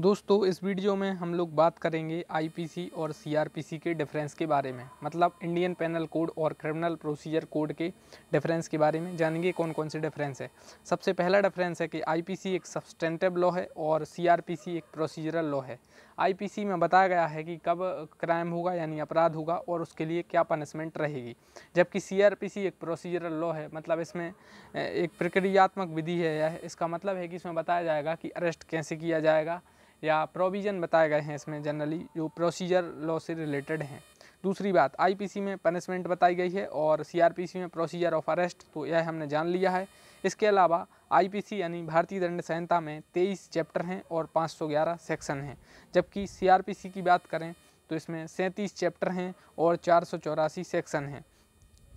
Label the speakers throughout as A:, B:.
A: दोस्तों इस वीडियो में हम लोग बात करेंगे आईपीसी और सीआरपीसी के डिफरेंस के बारे में मतलब इंडियन पेनल कोड और क्रिमिनल प्रोसीजर कोड के डिफरेंस के बारे में जानेंगे कौन कौन से डिफरेंस है सबसे पहला डिफरेंस है कि आईपीसी एक सब्सटेंटिव लॉ है और सीआरपीसी एक प्रोसीजरल लॉ है आईपीसी में बताया गया है कि कब क्राइम होगा यानी अपराध होगा और उसके लिए क्या पनिशमेंट रहेगी जबकि सीआरपीसी एक प्रोसीजरल लॉ है मतलब इसमें एक प्रक्रियात्मक विधि है इसका मतलब है कि इसमें बताया जाएगा कि अरेस्ट कैसे किया जाएगा या प्रोविज़न बताए गए हैं इसमें जनरली जो प्रोसीजर लॉ से रिलेटेड हैं दूसरी बात आईपीसी में पनिशमेंट बताई गई है और सीआरपीसी में प्रोसीजर ऑफ अरेस्ट तो यह हमने जान लिया है इसके अलावा आईपीसी यानी भारतीय दंड संहिता में तेईस चैप्टर हैं और 511 सेक्शन हैं जबकि सीआरपीसी की बात करें तो इसमें सैंतीस चैप्टर हैं और चार सेक्शन हैं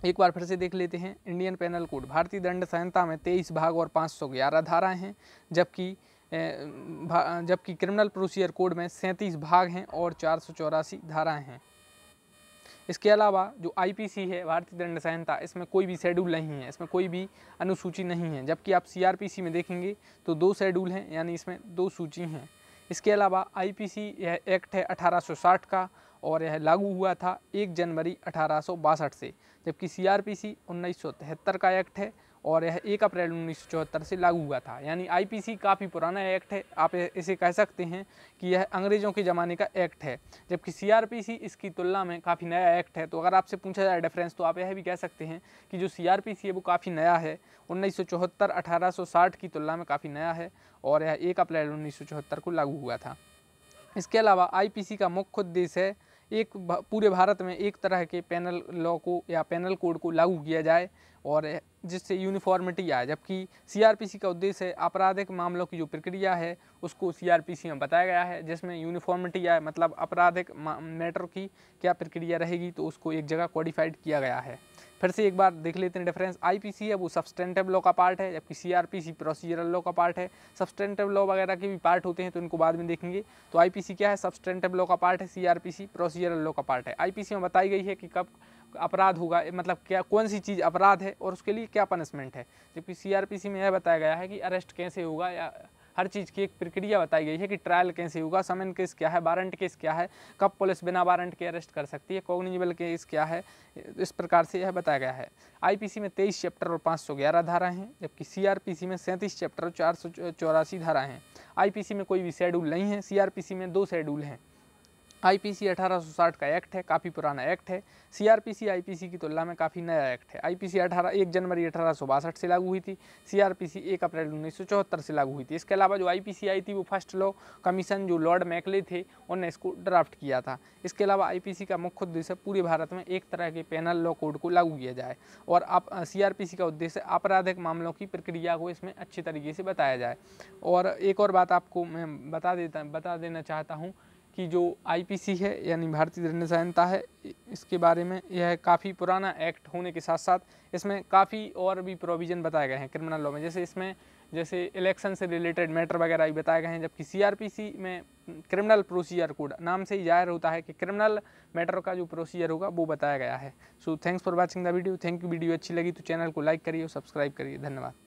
A: एक बार फिर से देख लेते हैं इंडियन पेनल कोड भारतीय दंड संहिता में तेईस भाग और ग्यारह धाराएं हैं जबकि जबकि क्रिमिनल प्रोसीजर कोड में सैंतीस भाग हैं और चार सौ चौरासी धाराएँ हैं इसके अलावा जो आईपीसी है भारतीय दंड संहिता इसमें कोई भी शेड्यूल नहीं है इसमें कोई भी अनुसूची नहीं है जबकि आप सीआरपीसी में देखेंगे तो दो शेड्यूल हैं यानी इसमें दो सूची हैं इसके अलावा आईपीसी यह एक्ट है 1860 का और यह लागू हुआ था 1 जनवरी अठारह से जबकि सौ तिहत्तर का एक्ट है और यह एक अप्रैल उन्नीस से लागू हुआ था यानी आईपीसी काफ़ी पुराना एक्ट है आप इसे कह सकते हैं कि यह अंग्रेज़ों के ज़माने का एक्ट है जबकि सीआरपीसी इसकी तुलना में काफ़ी नया एक्ट है तो अगर आपसे पूछा जाए डिफरेंस तो आप यह भी कह सकते हैं कि जो सीआरपीसी है वो काफ़ी नया है उन्नीस सौ साठ की तुलना में काफ़ी नया है और यह एक अप्रैल उन्नीस को लागू हुआ था इसके अलावा सी का मुख्य उद्देश्य है एक पूरे भारत में एक तरह के पैनल लॉ को या पैनल कोड को लागू किया जाए और जिससे यूनिफॉर्मिटी आए जबकि सीआरपीसी का उद्देश्य आपराधिक मामलों की जो प्रक्रिया है उसको सीआरपीसी में बताया गया है जिसमें यूनिफॉर्मिटी आए मतलब आपराधिक मैटर की क्या प्रक्रिया रहेगी तो उसको एक जगह क्वालिफाइड किया गया है फिर से एक बार देख लेते हैं डिफरेंस आईपीसी है वो सब्सटेंटिव लॉ का पार्ट है जबकि सीआरपीसी प्रोसीजरल लॉ का पार्ट है सब्सटेंटिव लॉ वगैरह के भी पार्ट होते हैं तो इनको बाद में देखेंगे तो आईपीसी क्या है सब्सटेंटिव लॉ का पार्ट है सीआरपीसी प्रोसीजरल लॉ का पार्ट है आईपीसी में बताई गई है कि कब अपराध होगा मतलब क्या कौन सी चीज़ अपराध है और उसके लिए क्या पनिशमेंट है जबकि सी में यह बताया गया है कि अरेस्ट कैसे होगा या हर चीज़ की एक प्रक्रिया बताई गई है कि ट्रायल कैसे होगा समन केस क्या है वारंट केस क्या है कब पुलिस बिना वारंट के अरेस्ट कर सकती है कॉग्निजिबल केस क्या है इस प्रकार से यह बताया गया है आईपीसी में तेईस चैप्टर और पाँच सौ ग्यारह धाराएँ हैं जबकि सीआरपीसी में सैंतीस चैप्टर और चार सौ चौरासी धाराएँ हैं आईपीसी में कोई भी शेड्यूल नहीं है सी में दो शेड्यूल हैं आईपीसी 1860 का एक्ट है काफ़ी पुराना एक्ट है सीआरपीसी आईपीसी की तुलना में काफ़ी नया एक्ट है आईपीसी 18 एक जनवरी अठारह से लागू हुई थी सीआरपीसी 1 अप्रैल उन्नीस से लागू हुई थी इसके अलावा जो आईपीसी आई थी वो फर्स्ट लॉ कमीशन जो लॉर्ड मैकले थे उन्होंने इसको ड्राफ्ट किया था इसके अलावा आई का मुख्य उद्देश्य पूरे भारत में एक तरह के पैनल लॉ कोड को लागू किया जाए और आप सी का उद्देश्य आपराधिक मामलों की प्रक्रिया को इसमें अच्छे तरीके से बताया जाए और एक और बात आपको मैं बता देता बता देना चाहता हूँ की जो आईपीसी है यानी भारतीय दंड संहिता है इसके बारे में यह काफ़ी पुराना एक्ट होने के साथ साथ इसमें काफ़ी और भी प्रोविज़न बताए गए हैं क्रिमिनल लॉ में जैसे इसमें जैसे इलेक्शन से रिलेटेड मैटर वगैरह भी बताए गए हैं जबकि सीआरपीसी में क्रिमिनल प्रोसीजर कोड नाम से ही जाहिर होता है कि क्रिमिनल मैटर का जो प्रोसीजर होगा वो बताया गया है so thanks for watching the video thank you video अच्छी लगी तो चैनल को लाइक करिए और सब्सक्राइब करिए धन्यवाद